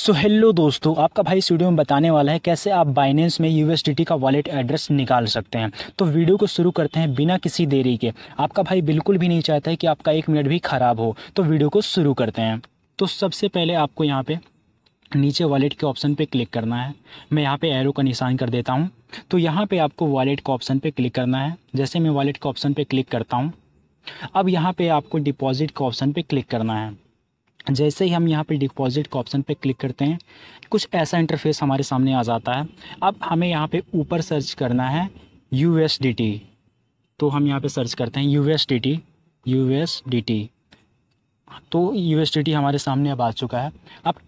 सो so, hello दोस्तों आपका भाई स्टूडियो में बताने वाला है कैसे आप बाइनेंस में यू का वॉलेट एड्रेस निकाल सकते हैं तो वीडियो को शुरू करते हैं बिना किसी देरी के आपका भाई बिल्कुल भी नहीं चाहता है कि आपका एक मिनट भी ख़राब हो तो वीडियो को शुरू करते हैं तो सबसे पहले आपको यहाँ पे नीचे वॉलेट के ऑप्शन पर क्लिक करना है मैं यहाँ पर एरो का निशान कर देता हूँ तो यहाँ पर आपको वॉलेट के ऑप्शन पर क्लिक करना है जैसे मैं वॉलेट के ऑप्शन पर क्लिक करता हूँ अब यहाँ पर आपको डिपॉजिट के ऑप्शन पर क्लिक करना है जैसे ही हम यहाँ पर डिपॉजिट का ऑप्शन पर क्लिक करते हैं कुछ ऐसा इंटरफेस हमारे सामने आ जाता है अब हमें यहाँ पे ऊपर सर्च करना है यू तो हम यहाँ पे सर्च करते हैं U S D T U S D T तो यू एस डी टी हमारे सामने अब आ चुका है अब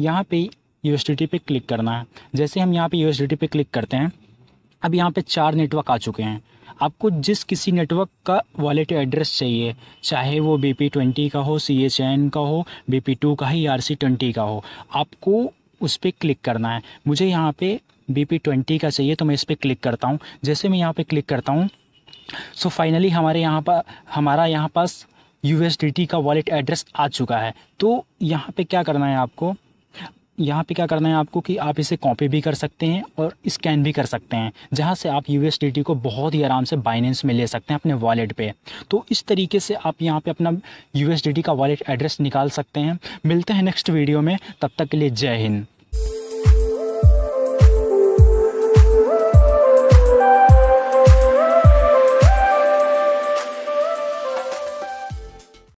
यहाँ पे यू एस डी टी पे क्लिक करना है जैसे हम यहाँ पे यू एस डी टी पे क्लिक करते हैं अब यहाँ पे चार नेटवर्क आ चुके हैं आपको जिस किसी नेटवर्क का वॉलेट एड्रेस चाहिए चाहे वो बी पी ट्वेंटी का हो सी एच एन का हो बी पी टू का ही आर सी ट्वेंटी का हो आपको उस पर क्लिक करना है मुझे यहाँ पे बी पी ट्वेंटी का चाहिए तो मैं इस पर क्लिक करता हूँ जैसे मैं यहाँ पे क्लिक करता हूँ सो so फाइनली हमारे यहाँ पर हमारा यहाँ पास यू का वॉलेट एड्रेस आ चुका है तो यहाँ पे क्या करना है आपको यहाँ पे क्या करना है आपको कि आप इसे कॉपी भी कर सकते हैं और स्कैन भी कर सकते हैं जहाँ से आप यू को बहुत ही आराम से बाइनेंस में ले सकते हैं अपने वॉलेट पे तो इस तरीके से आप यहाँ पे अपना यू का वॉलेट एड्रेस निकाल सकते हैं मिलते हैं नेक्स्ट वीडियो में तब तक के लिए जय हिंद